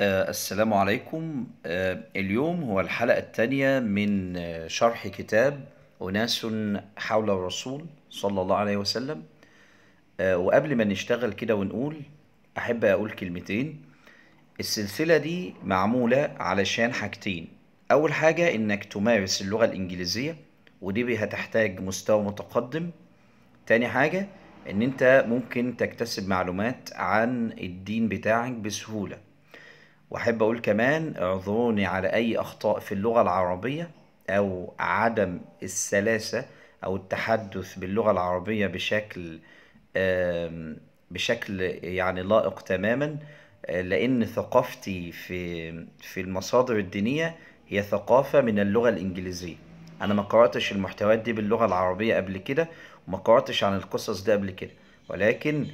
آه، السلام عليكم آه، اليوم هو الحلقة الثانية من آه، شرح كتاب أناس حول الرسول صلى الله عليه وسلم وقبل ما نشتغل كده ونقول أحب أقول كلمتين السلسلة دي معمولة علشان حاجتين أول حاجة إنك تمارس اللغة الإنجليزية ودي هتحتاج مستوى متقدم تاني حاجة إن أنت ممكن تكتسب معلومات عن الدين بتاعك بسهولة واحب اقول كمان اعذروني على اي اخطاء في اللغه العربيه او عدم السلاسه او التحدث باللغه العربيه بشكل بشكل يعني لائق تماما آه، لان ثقافتي في في المصادر الدينيه هي ثقافه من اللغه الانجليزيه انا ما قراتش المحتويات دي باللغه العربيه قبل كده وما قراتش عن القصص دي قبل كده ولكن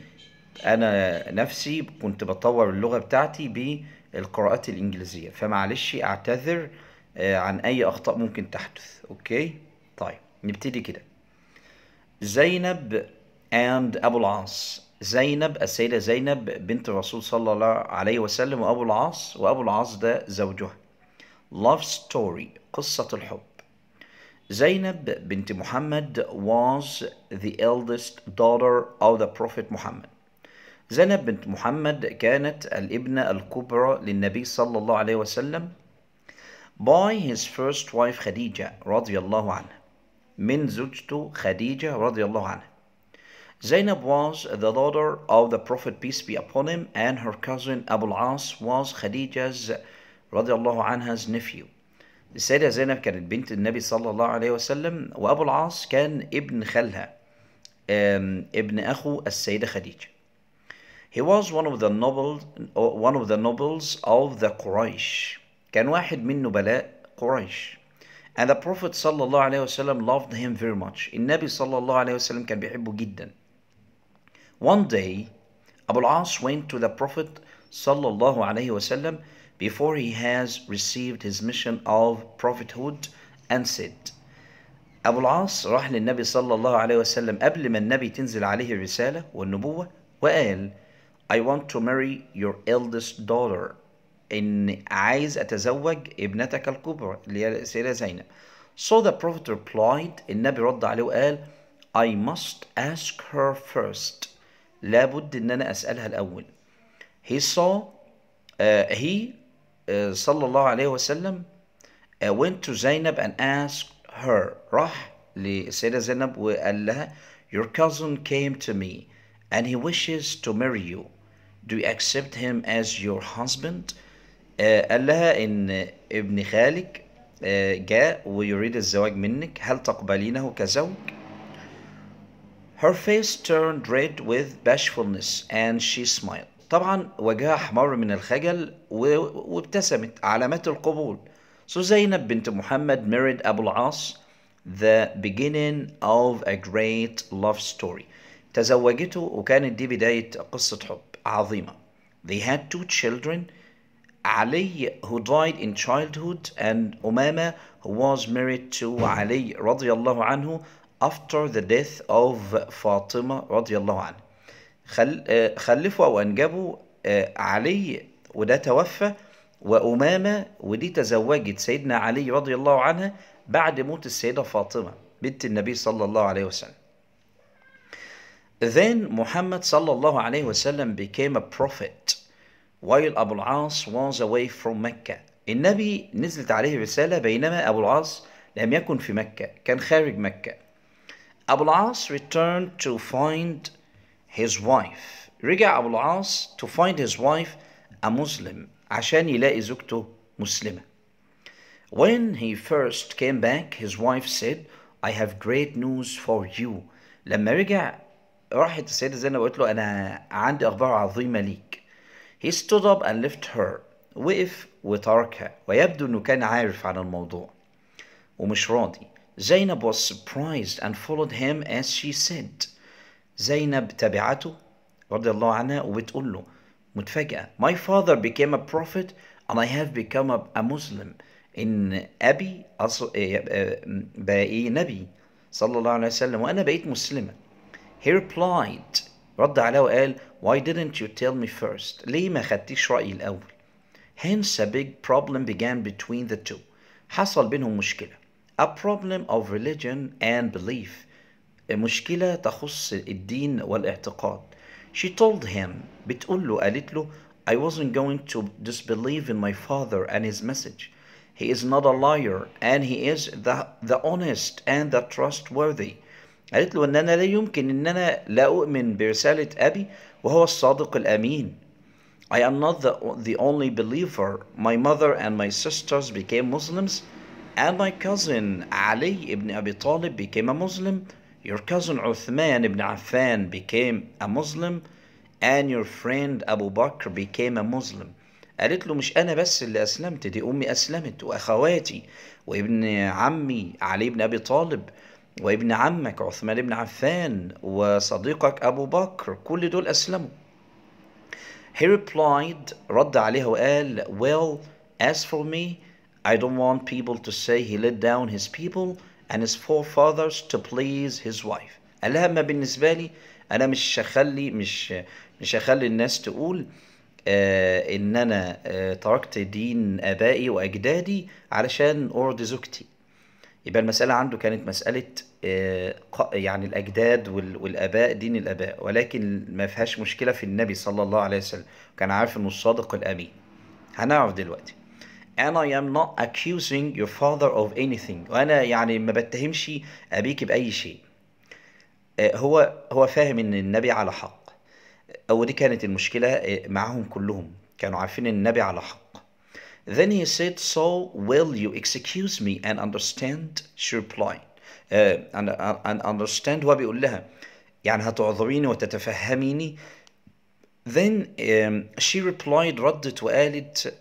انا نفسي كنت بطور اللغه بتاعتي ب القراءات الإنجليزية فمعلش أعتذر آه، عن أي أخطاء ممكن تحدث أوكي طيب نبتدي كده زينب and أبو العاص زينب السيدة زينب بنت الرسول صلى الله عليه وسلم وأبو العاص وأبو العاص ده زوجها love story قصة الحب زينب بنت محمد was the eldest daughter of the Prophet Muhammad زينب بنت محمد كانت الابنة الكبرى للنبي صلى الله عليه وسلم by his first wife خديجة رضي الله عنها من زوجته خديجة رضي الله عنها زينب was the daughter of the Prophet peace be upon him and her cousin Abu العاص as was Khadija's رضي الله عنها's nephew السيدة زينب كانت بنت النبي صلى الله عليه وسلم وأبو العاص كان ابن خالها ابن أخو السيدة خديجة He was one of the nobles, uh, one of the nobles of the Quraysh. كان واحد من نبلاء قريش. And the Prophet صلى الله عليه وسلم loved him very much. النبي صلى الله عليه وسلم كان بيحبه جدا. One day, Abu al-As went to the Prophet صلى الله عليه وسلم before he has received his mission of prophethood and said, أبو العاص راح للنبي صلى الله عليه وسلم قبل ما النبي تنزل عليه الرسالة والنبوة وقال I want to marry your eldest daughter إن عايز أتزوج ابنتك الكبرى اللي هي السيدة زينب So the prophet replied النبي رد عليه وقال I must ask her first لابد إن أنا أسألها الأول He saw uh, he uh, صلى الله عليه وسلم uh, went to Zaynab and asked her راح للسيدة زينب وقال لها Your cousin came to me and he wishes to marry you do you accept him as your husband قال لها ان ابن خالك جاء ويريد الزواج منك هل تقبلينه كزوج Her face turned red with bashfulness and she smiled. طبعا وجهها احمر من الخجل وابتسمت علامات القبول. So Zainab بنت محمد married Abu al-As, the beginning of a great love story. تزوجته وكانت دي بداية قصة حب. عظيمة they had two children علي who died in childhood and أمامة who was married to علي رضي الله عنه after the death of فاطمة رضي الله عنه خل... آه، خلفوا أو أنجبوا آه، علي وده توفى وأمامة ودي تزوجت سيدنا علي رضي الله عنها بعد موت السيدة فاطمة بنت النبي صلى الله عليه وسلم Then Muhammad sallallahu alaihi wasallam became a prophet while Abu al-As was away from Mecca. النبي نزلت عليه رسالة بينما أبو العاص لم يكن في مكة كان خارج مكة أبو العاص returned to find his wife رجع أبو العاص to find his wife a Muslim عشان يلاقي زوجته مسلمة When he first came back his wife said I have great news for you لما رجع راحت السيدة زينب وقالت له أنا عندي أخبار عظيمة ليك He stood up and left her وقف وتركها ويبدو أنه كان عارف عن الموضوع ومش راضي زينب was surprised and followed him as she said زينب تبعته رضي الله عنها وبتقول له متفاجئة My father became a prophet and I have become a Muslim إن أبي أص... إيه، إيه، إيه، بقى إيه نبي صلى الله عليه وسلم وأنا بقيت مسلمة He replied رد عليه وقال Why didn't you tell me first ليه ما خدتيش رأيي الأول Hence a big problem began between the two حصل بينهم مشكلة A problem of religion and belief مشكلة تخص الدين والاعتقاد She told him بتقول له قالت له I wasn't going to disbelieve in my father and his message He is not a liar and he is the, the honest and the trustworthy قالت له ان انا لا يمكن ان انا لا اؤمن برسالة ابي وهو الصادق الامين I am not the, the only believer. My mother and my sisters became Muslims and my cousin Ali ibn Abi Talib became a Muslim. Your cousin Uthman ibn Affan became a Muslim and your friend Abu Bakr became a Muslim. قالت له مش انا بس اللي اسلمت دي امي اسلمت واخواتي وابن عمي علي بن ابي طالب وابن عمك عثمان بن عفان وصديقك أبو بكر كل دول أسلموا He replied رد عليها وقال Well as for me I don't want people to say he let down his people and his forefathers to please his wife قال لها أما بالنسبة لي أنا مش هخلي مش مش هخلي الناس تقول آه إن أنا آه تركت دين آبائي وأجدادي علشان أرضي زوجتي يبقى المسألة عنده كانت مسألة آه، يعني الأجداد والآباء دين الآباء ولكن ما فيهاش مشكلة في النبي صلى الله عليه وسلم كان عارف إنه الصادق الأمين هنعرف دلوقتي أنا am not accusing your father of anything وأنا يعني ما بتهمش أبيك بأي شيء آه، هو هو فاهم إن النبي على حق أو آه، دي كانت المشكلة معاهم كلهم كانوا عارفين إن النبي على حق Then he said, So will you excuse me and understand? She replied, uh, and, uh, and understand what بيقول لها يعني هتعذريني وتتفهميني Then um, she replied ردت وقالت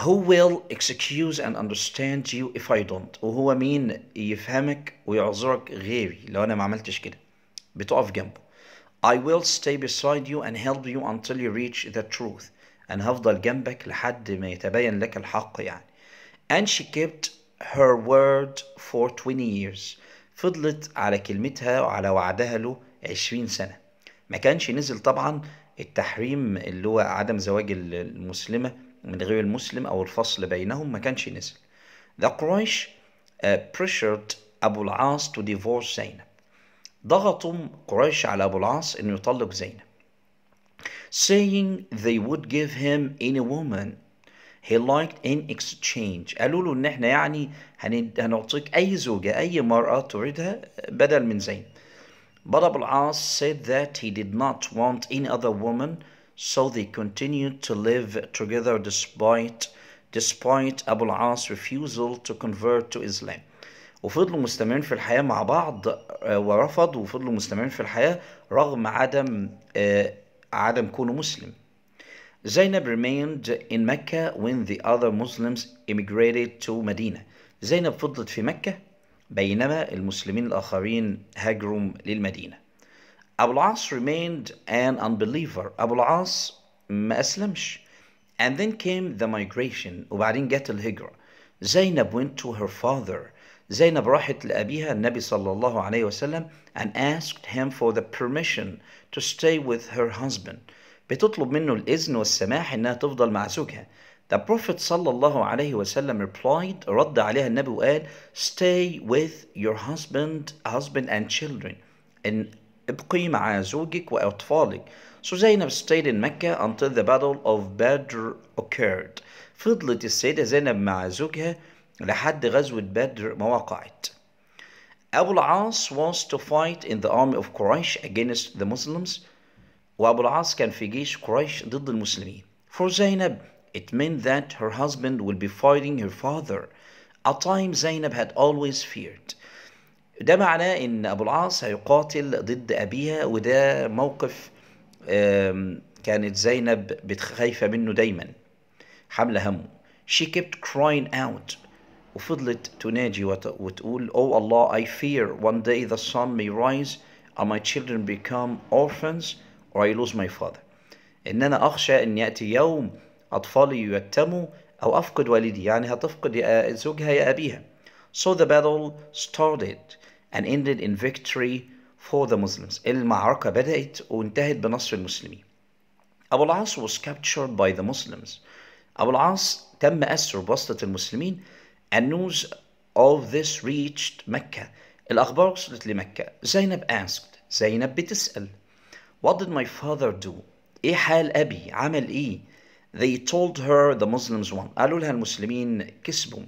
Who will excuse and understand you if I don't? وهو مين يفهمك ويعذرك غيري لو أنا ما عملتش كده بتقف جنبه I will stay beside you and help you until you reach the truth أنا هفضل جنبك لحد ما يتبين لك الحق يعني and she kept her word for 20 years فضلت على كلمتها وعلى وعدها له 20 سنة ما كانش نزل طبعا التحريم اللي هو عدم زواج المسلمة من غير المسلم أو الفصل بينهم ما كانش نزل The Quraysh uh, pressured أبو العاص to divorce زينب ضغطوا قريش على أبو العاص إنه يطلق زينب saying they would give him any woman he liked in exchange قالوا له ان احنا يعني هنعطيك اي زوجة اي مرأة تريدها بدل من زين But Abul as said that he did not want any other woman so they continued to live together despite despite Abul as refusal to convert to Islam وفضلوا مستمرين في الحياة مع بعض ورفض وفضلوا مستمرين في الحياة رغم عدم عدم كونه مسلم. زينب remained in Mecca when the other Muslims immigrated to Medina. زينب فضلت في مكة بينما المسلمين الآخرين هاجروا للمدينة. أبو العاص remained an unbeliever. أبو العاص ما أسلمش. And then came the migration. وبعدين جت الهجرة. زينب went to her father. زينب راحت لأبيها النبي صلى الله عليه وسلم and asked him for the permission to stay with her husband بتطلب منه الإذن والسماح إنها تفضل مع زوجها The Prophet صلى الله عليه وسلم replied رد عليها النبي وقال stay with your husband husband and children إن ابقي مع زوجك وأطفالك So Zainab stayed in Mecca until the battle of Badr occurred فضلت السيدة زينب مع زوجها لحد غزوة بدر ما وقعت Abu al wants to fight in the army of Quraysh against the Muslims وأبو العاص كان في جيش قريش ضد المسلمين For Zainab it meant that her husband would be fighting her father a time Zainab had always feared ده معناه ان ابو العاص هيقاتل ضد ابيها وده موقف كانت زينب خايفة منه دايما حمل همه she kept crying out وفضلت تناجي وتقول Oh Allah I fear one day the sun may rise and my children become orphans or I lose my father إن أنا أخشى أن يأتي يوم أطفالي يتموا أو أفقد والدي يعني هتفقد زوجها يا أبيها So the battle started and ended in victory for the Muslims المعركة بدأت وانتهت بنصر المسلمين أبو العاص was captured by the Muslims أبو العاص تم أسره بواسطة المسلمين And news of this reached Mecca. الأخبار وصلت لمكة. Zainab asked. Zainab بتسأل. What did my father do? إيه حال أبي؟ عمل إيه؟ They told her the Muslims won. قالوا لها المسلمين كسبوا.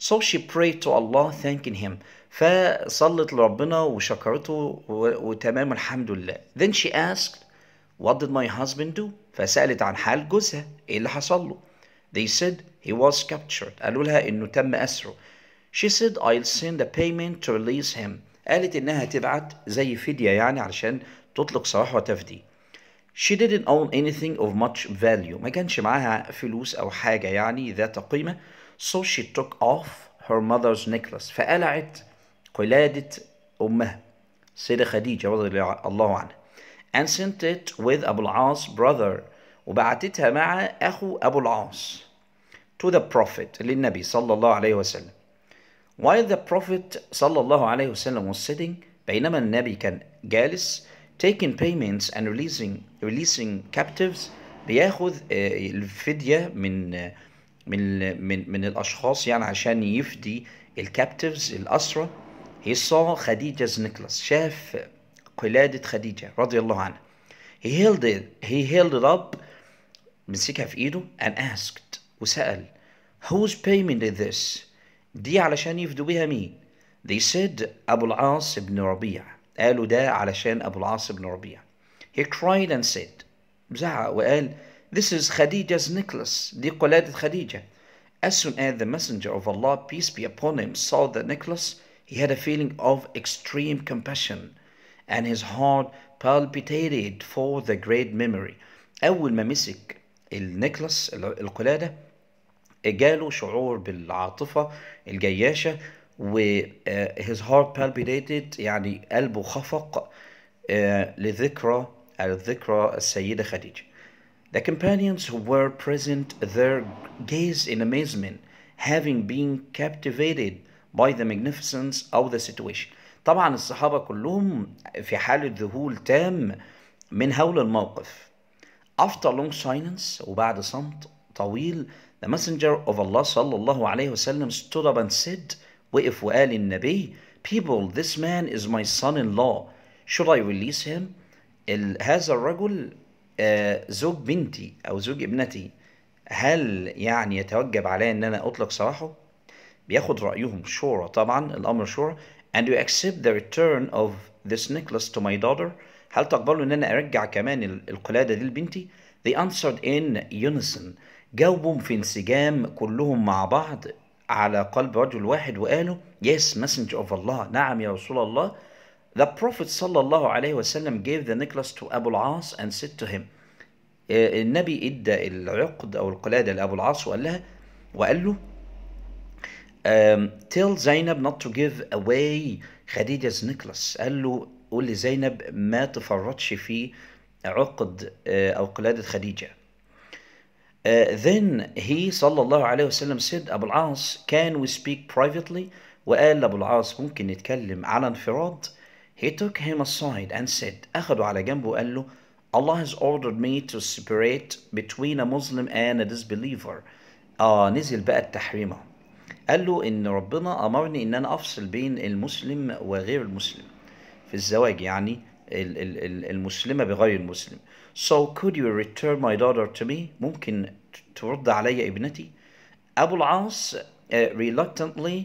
So she prayed to Allah thanking him. فصلت لربنا وشكرته وتمام الحمد لله. Then she asked, What did my husband do? فسألت عن حال جوزها. إيه اللي حصل له؟ they said he was captured قالوا لها إنه تم أسره She said I'll send a payment to release him قالت إنها تبعت زي فدية يعني علشان تطلق سراح وتفدي She didn't own anything of much value ما كانش معها فلوس أو حاجة يعني ذات قيمة So she took off her mother's necklace فقلعت قلادة أمها سيدة خديجة رضي الله عنها and sent it with Abu al brother وبعتتها مع أخو أبو العاص to the prophet للنبي صلى الله عليه وسلم while the prophet صلى الله عليه وسلم was sitting بينما النبي كان جالس taking payments and releasing releasing captives بياخذ آه، الفدية من من من من الأشخاص يعني عشان يفدي الكابتيفز الأسرى he saw خديجة's necklace شاف قلادة خديجة رضي الله عنها he held it he held it up مسكها في ايده and asked وسأل whose payment is this دي علشان يفدوا بها مين they said أبو العاص بن ربيع قالوا ده علشان أبو العاص بن ربيع he cried and said زعق وقال this is خديجة's necklace دي قلادة خديجة As soon as the messenger of Allah, peace be upon him, saw the necklace, he had a feeling of extreme compassion, and his heart palpitated for the great memory. أول ما مسك النيكلاس القلاده جاله شعور بالعاطفه الجياشه و his heart palpitated يعني قلبه خفق لذكرى الذكرى السيده خديجه The companions who were present there gazed in amazement, having been captivated by the magnificence of the situation. طبعا الصحابة كلهم في حالة ذهول تام من هول الموقف After long silence وبعد صمت طويل The messenger of Allah صلى الله عليه وسلم stood up and said وقف وقال النبي People, this man is my son-in-law. Should I release him? هذا الرجل زوج بنتي أو زوج ابنتي هل يعني يتوجب علي ان انا اطلق سراحه بياخد رايهم شورى طبعا الامر شورى and you accept the return of this necklace to my daughter هل تقبلوا ان انا ارجع كمان القلاده دي لبنتي they answered in unison جاوبهم في انسجام كلهم مع بعض على قلب رجل واحد وقالوا yes messenger of Allah نعم يا رسول الله the prophet صلى الله عليه وسلم gave the necklace to Abu العاص and said to him آه، النبي ادى العقد او القلاده لابو العاص وقال لها وقال له um, tell Zainab not to give away Khadija's necklace قال له قول لزينب ما تفرطش في عقد آه، أو قلادة خديجة آه، then he صلى الله عليه وسلم said أبو العاص can we speak privately وقال لابو العاص ممكن نتكلم على انفراد he took him aside and said أخده على جنبه وقال له Allah has ordered me to separate between a Muslim and a disbeliever آه نزل بقى التحريمه قال له ان ربنا امرني ان انا افصل بين المسلم وغير المسلم في الزواج يعني المسلمة بغير المسلم So could you return my daughter to me ممكن ترد علي ابنتي أبو العاص آه، reluctantly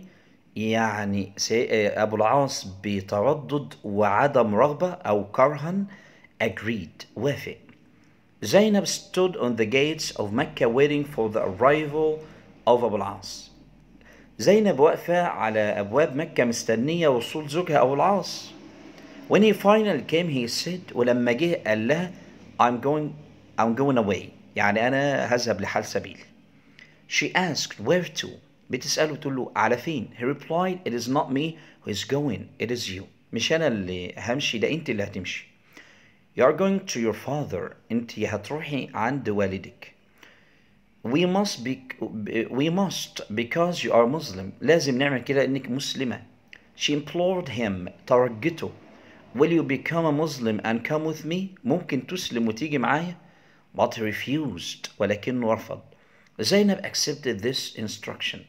يعني آه، أبو العاص بتردد وعدم رغبة أو كرها agreed وافق زينب stood on the gates of Mecca waiting for the arrival of أبو العاص زينب واقفة على أبواب مكة مستنية وصول زوجها أبو العاص when he finally came he said ولما جه قال لها I'm going I'm going away يعني أنا هذهب لحال سبيل she asked where to بتسأله تقول له على فين he replied it is not me who is going it is you مش أنا اللي همشي ده أنت اللي هتمشي you are going to your father أنت هتروحي عند والدك we must be we must because you are Muslim لازم نعمل كده إنك مسلمة she implored him ترجته will you become a Muslim and come with me ممكن تسلم وتيجي معايا but he refused ولكنه رفض زينب accepted this instruction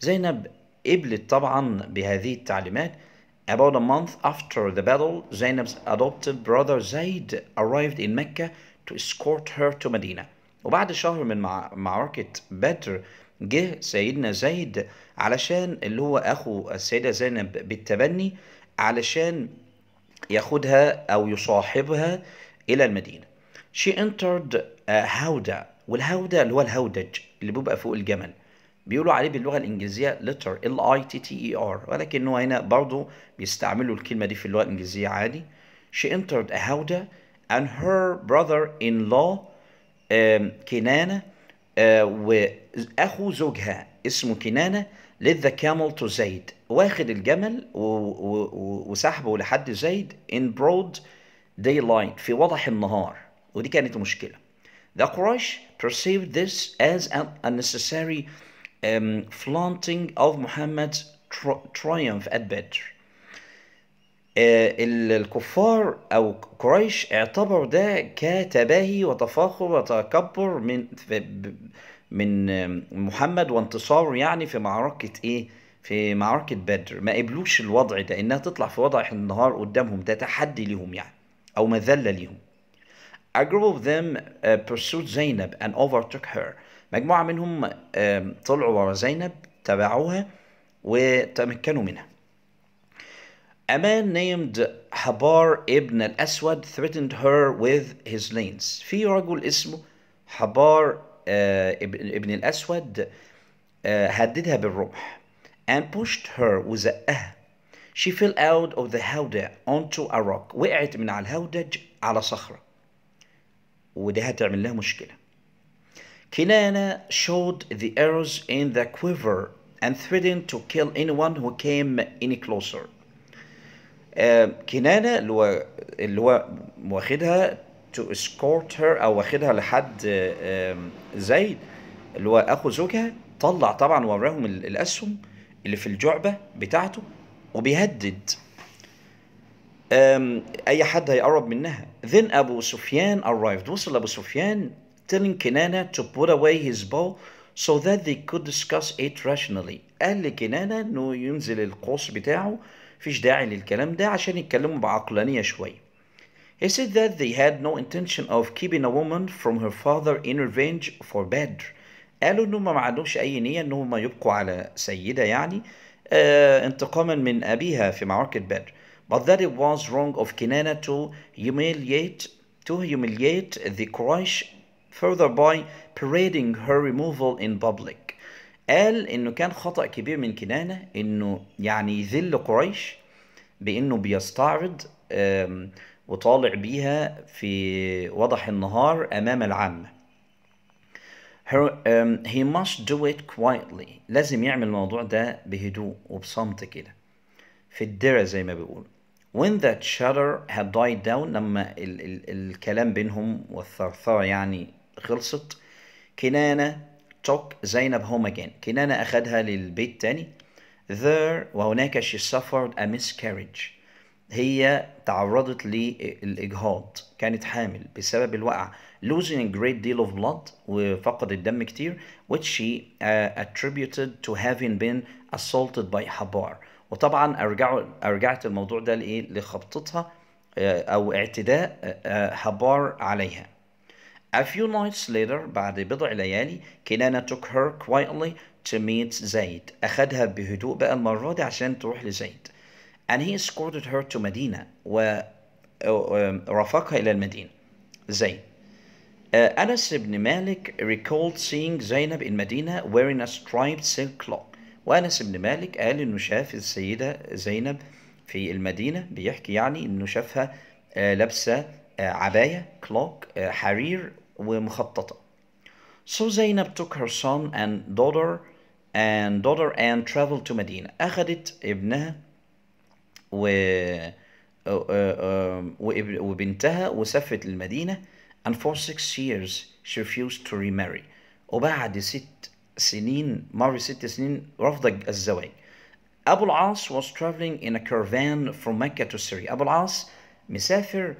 زينب قبلت طبعا بهذه التعليمات About a month after the battle, زينب's adopted brother Zaid arrived in Mecca to escort her to Medina. وبعد شهر من معركة بدر جه سيدنا زيد علشان اللي هو أخو السيدة زينب بالتبني علشان ياخدها أو يصاحبها إلى المدينة she entered هودة والهودة اللي هو الهودج اللي بيبقى فوق الجمل بيقولوا عليه باللغة الإنجليزية letter L I T T E R ولكن هو هنا برضه بيستعملوا الكلمة دي في اللغة الإنجليزية عادي she entered a هودة and her brother-in-law كنانة آه، وأخو زوجها اسمه كنانة let the camel to زيد واخد الجمل وسحبه لحد زيد in broad daylight في وضح النهار ودي كانت مشكلة the Quraysh perceived this as an unnecessary um, flaunting of Muhammad's triumph at Badr الكفار او قريش اعتبروا ده كتباهي وتفاخر وتكبر من من محمد وانتصاره يعني في معركة ايه في معركة بدر ما قبلوش الوضع ده انها تطلع في وضع النهار قدامهم ده تحدي ليهم يعني او مذلة ليهم A group of them uh, pursued Zainab and overtook her مجموعة منهم uh, طلعوا ورا زينب تبعوها وتمكنوا منها A man named ibn ابن الأسود threatened her with his lanes في رجل اسمه حبار ابن الأسود هددها بالرمح and pushed her وزقها she fell out of the هودة onto a rock وقعت من على الهودج على صخرة وده هتعمل لها مشكلة كنانة showed the arrows in the quiver and threatened to kill anyone who came any closer. كنانة اللي هو اللي هو واخدها to escort her او واخدها لحد زيد اللي هو اخو زوجها طلع طبعا وراهم الاسهم اللي في الجعبه بتاعته وبيهدد اي حد هيقرب منها then ابو سفيان arrived وصل ابو سفيان telling كنانة to put away his bow so that they could discuss it rationally قال لكنانة انه ينزل القوس بتاعه فيش داعي للكلام ده عشان يتكلموا بعقلانية شوية He said that they had no intention of keeping a woman from her father in revenge for Badr قالوا إنهم ما عندهمش اي نيه إنهم يبقوا على سيده يعني uh, انتقاما من ابيها في معركه بدر but that it was wrong of Kinana to humiliate to humiliate the Quraysh further by parading her removal in public قال انه كان خطأ كبير من كنانة انه يعني يذل قريش بانه بيستعرض وطالع بيها في وضح النهار أمام العامة Her, um, he must do it quietly لازم يعمل الموضوع ده بهدوء وبصمت كده في الدرة زي ما بيقولوا When that shudder had died down لما ال- ال- الكلام بينهم والثرثرة يعني خلصت كنانة took زينب home again كنانة أخدها للبيت تاني There وهناك she suffered a miscarriage هي تعرضت للإجهاض كانت حامل بسبب الوقع losing a great deal of blood وفقد الدم كتير which she uh, attributed to having been assaulted by حبار وطبعا أرجعوا أرجعت الموضوع ده لإيه لخبطتها uh, أو اعتداء حبار uh, uh, عليها A few nights later بعد بضع ليالي كنانة took her quietly to meet زيد أخدها بهدوء بقى المرة دي عشان تروح لزيد and he escorted her to Medina ورافقها إلى المدينة زين Uh, Anas ibn Malik recalled seeing Zainab in Medina wearing a striped silk cloth وأنس بن مالك قال إنه شاف السيدة زينب في المدينة بيحكي يعني إنه شافها لابسة عباية كلوك حرير ومخططة So Zainab took her son and daughter and daughter and traveled to Medina أخذت ابنها و وبنتها وسافرت المدينة and for six years she refused to remarry وبعد ست سنين مر ست سنين رفض الزواج أبو العاص was traveling in a caravan from Mecca to Syria أبو العاص مسافر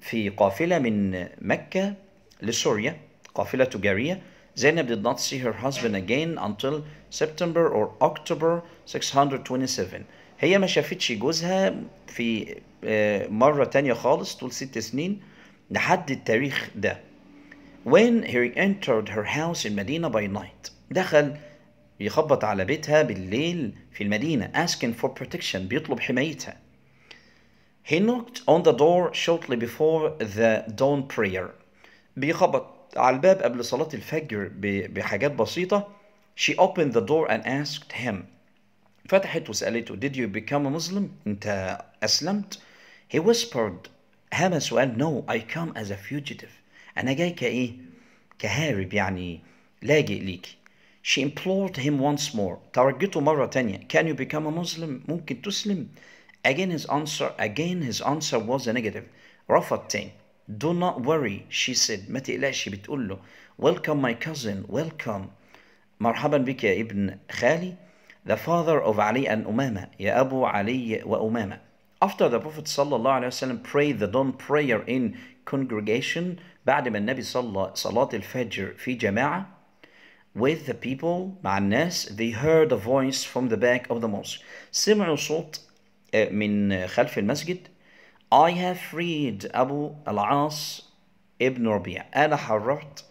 في قافلة من مكة لسوريا قافلة تجارية Zainab did not see her husband again until September or October 627 هي ما شافتش جوزها في آه، مرة تانية خالص طول ست سنين لحد التاريخ ده when he entered her house in Medina by night دخل يخبط على بيتها بالليل في المدينة asking for protection بيطلب حمايتها he knocked on the door shortly before the dawn prayer بيخبط على الباب قبل صلاة الفجر بحاجات بسيطة she opened the door and asked him فتحت وسألته did you become a Muslim أنت أسلمت he whispered همس well? no I come as a fugitive أنا جاي كإيه كهارب يعني لاجئ She implored him once more ترجته مرة تانية Can you become a Muslim ممكن تسلم Again his answer again his answer was a negative رفض تاني Do not worry she said ما تقلقش بتقول له Welcome my cousin welcome مرحبا بك يا ابن خالي the father of Ali and Umama, يا أبو علي وأمامة. After the Prophet صلى الله عليه وسلم prayed the dawn prayer in congregation بعد ما النبي صلى صلاة الفجر في جماعة with the people مع الناس they heard a voice from the back of the mosque سمعوا صوت من خلف المسجد I have freed أبو العاص ابن ربيع أنا حررت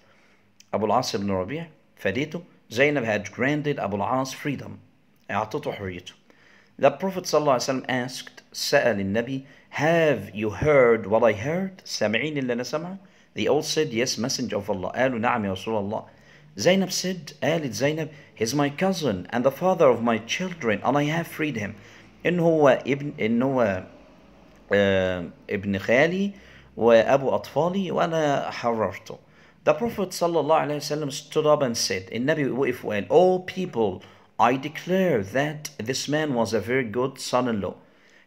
أبو العاص ابن ربيع فديته Zainab had granted أبو العاص freedom أعطته حريته The Prophet صلى الله عليه وسلم asked سأل النبي Have you heard what I heard? سامعين اللي أنا سمعه? They all said yes messenger of Allah قالوا نعم يا رسول الله Zainab said قالت زينب He's my cousin and the father of my children and I have freed him إن هو ابن إن هو ابن خالي وأبو أطفالي وأنا حررته The Prophet صلى الله عليه وسلم stood up and said النبي وقف وقال All people I declare that this man was a very good son in law.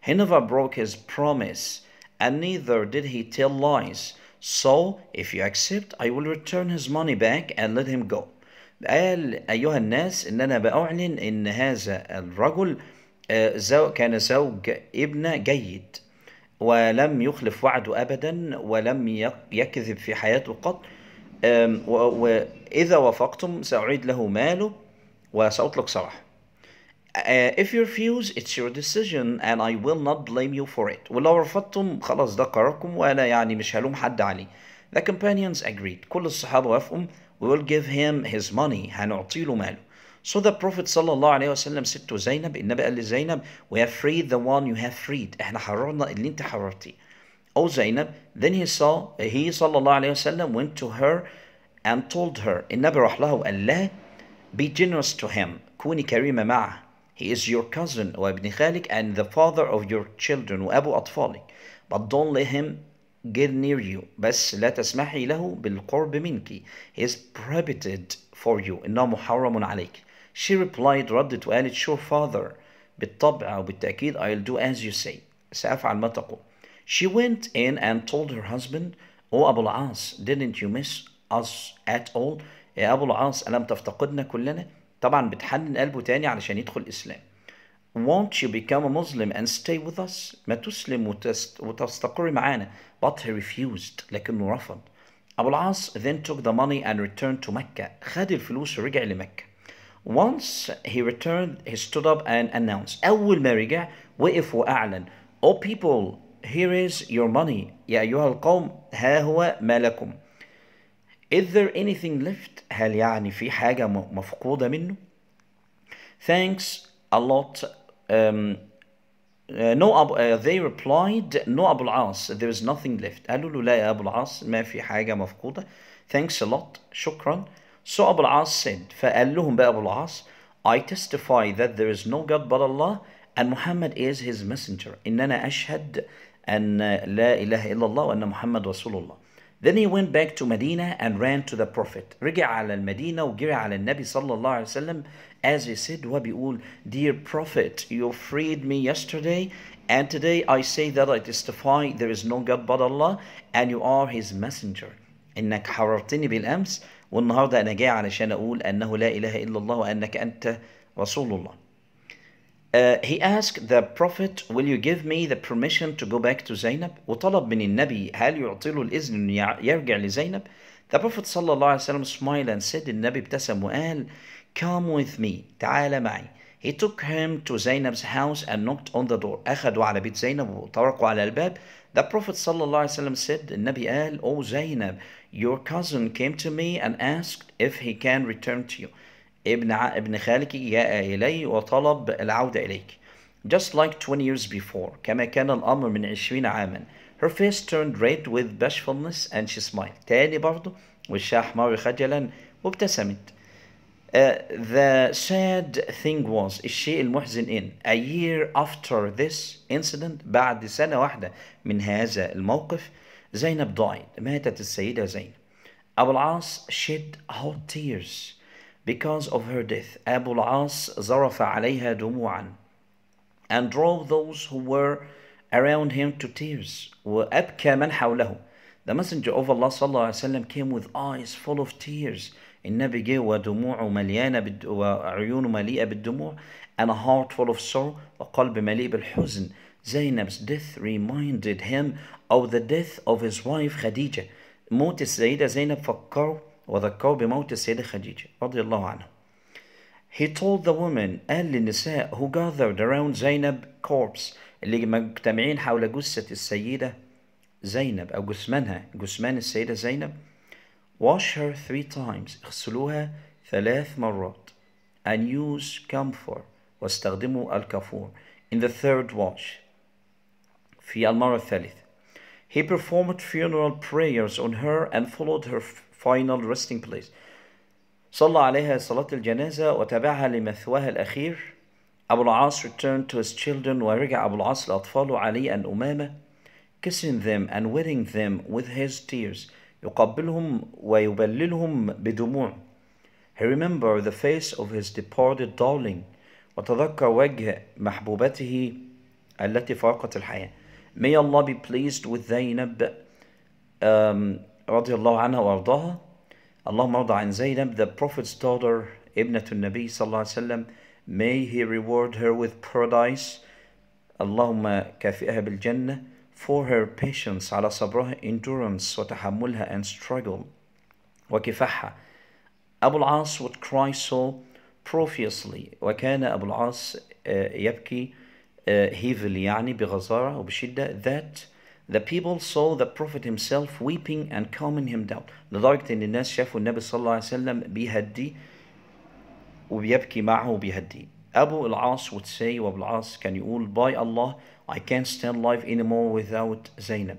He never broke his promise, and neither did he tell lies. So, if you accept, I will return his money back and let him go. قال أيها الناس إن أنا بأعلن إن هذا الرجل كان زوج ابن جيد ولم يخلف وعده أبدا ولم يكذب في حياته قط وإذا وافقتم سأعيد له ماله وسأطلق سراح Uh, if you refuse it's your decision and I will not blame you for it ولو رفضتم خلاص ده قراركم وانا يعني مش هلوم حد علي. The companions agreed كل الصحابة وافقوا We will give him his money هنعطي له ماله So the Prophet صلى الله عليه وسلم said to Zainab النبي قال لزينب We have freed the one you have freed احنا حررنا اللي انت حررتي. Oh Zainab Then he saw he صلى الله عليه وسلم went to her and told her النبي راح لها وقال لها be generous to him. كوني كريمة معه. He is your cousin وابن خالك and the father of your children وأبو أطفالك. But don't let him get near you. بس لا تسمحي له بالقرب منك. He is prohibited for you. إنه محرم عليك. She replied ردت وقالت sure father. بالطبع وبالتأكيد I'll do as you say. سأفعل ما تقول. She went in and told her husband, Oh Abu al didn't you miss us at all? يا أبو العاص ألم تفتقدنا كلنا؟ طبعا بتحنن قلبه تاني علشان يدخل الإسلام Won't you become a Muslim and stay with us? ما تسلم وتست... وتستقر معانا But he refused لكنه رفض أبو العاص then took the money and returned to مكة خد الفلوس ورجع لمكة Once he returned he stood up and announced أول ما رجع وقف وأعلن Oh people here is your money يا أيها القوم ها هو مالكم Is there anything left هل يعني في حاجة مفقودة منه Thanks a lot um, uh, no, uh, they replied no al العاص there is nothing left قالوا له لا يا أبو العاص ما في حاجة مفقودة Thanks a lot شكرا So al العاص said فقال لهم بقى أبو العاص I testify that there is no God but Allah and Muhammad is his messenger إن أنا أشهد أن لا إله إلا الله وأن محمد رسول الله Then he went back to Medina and ran to the Prophet. رجع على المدينة وجري على النبي صلى الله عليه وسلم as he said وبيقول Dear Prophet, you freed me yesterday and today I say that I testify there is no God but Allah and you are his messenger. إنك حررتني بالأمس والنهاردة أنا جاي علشان أقول أنه لا إله إلا الله وأنك أنت رسول الله. Uh, he asked the prophet, will you give me the permission to go back to Zainab? وطلب من النبي هل يعطي له الإذن أن يرجع لزينب؟ The Prophet صلى الله عليه وسلم smiled and said النبي ابتسم وقال Come with me تعال معي He took him to Zainab's house and knocked on the door أخذوا على بيت زينب وطرقوا على الباب The Prophet صلى الله عليه وسلم said النبي قال Oh Zainab your cousin came to me and asked if he can return to you ابن ابن خالك جاء إلي وطلب العودة إليك. Just like 20 years before كما كان الأمر من 20 عاما. Her face turned red with bashfulness and she smiled. تاني برضه وشها أحمر خجلا وابتسمت. Uh, the sad thing was الشيء المحزن إن a year after this incident بعد سنة واحدة من هذا الموقف زينب died ماتت السيدة زينب أبو العاص shed hot tears Because of her death, Abu al-As zarafa alayha dumu'an and drove those who were around him to tears. وَأَبْكَى مَنْ حَوْلَهُ The Messenger of Allah sallallahu alaihi wasallam came with eyes full of tears. النبي جاء ودموع مليانة وعيون مليئة بالدموع and a heart full of sorrow وقلب مليء بالحزن Zainab's death reminded him of the death of his wife Khadija موت Zaynab زينب وذكروا بموت السيدة خديجة رضي الله عنها. He told the women قال للنساء who gathered around Zainab corpse اللي مجتمعين حول جثة السيدة زينب أو جثمانها جثمان السيدة زينب wash her three times اغسلوها ثلاث مرات and use camphor واستخدموا الكافور in the third wash في المرة الثالثة He performed funeral prayers on her and followed her final resting place صلى عليها صلاة الجنازة وتابعها لمثواها الأخير أبو العاص returned to his children ورجع أبو العاص الأطفال علي أن أمامة kissing them and wetting them with his tears يقبلهم ويبللهم بدموع He remembered the face of his departed darling وتذكر وجه محبوبته التي فارقت الحياة May Allah be pleased with Zainab um, رضي الله عنها وارضاها اللهم ارضى عن زينب the prophet's daughter ابنة النبي صلى الله عليه وسلم may he reward her with paradise اللهم كافئها بالجنة for her patience على صبرها endurance وتحملها and struggle وكفاحها أبو العاص would cry so profusely وكان أبو العاص آه، يبكي آه، heavily يعني بغزارة وبشدة that The people saw the Prophet himself weeping and calming him down. لدرجة إن الناس شافوا النبي صلى الله عليه وسلم بيهدي وبيبكي معه وبيهدي. Abu al-As would say, Abu al-As can you all, by Allah, I can't stand life anymore without Zainab.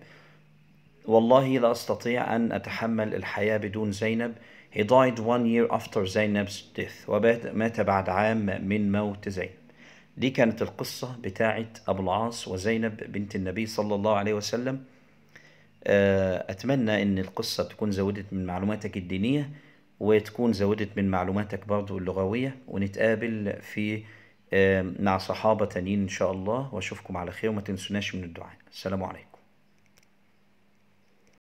والله لا أستطيع أن أتحمل الحياة بدون زينب. He died one year after Zainab's death مات بعد عام من موت زينب. دي كانت القصة بتاعة أبو العاص وزينب بنت النبي صلى الله عليه وسلم آه، أتمنى إن القصة تكون زودت من معلوماتك الدينية وتكون زودت من معلوماتك برضو اللغوية ونتقابل في آه، مع صحابة تانيين إن شاء الله وأشوفكم على خير وما تنسوناش من الدعاء السلام عليكم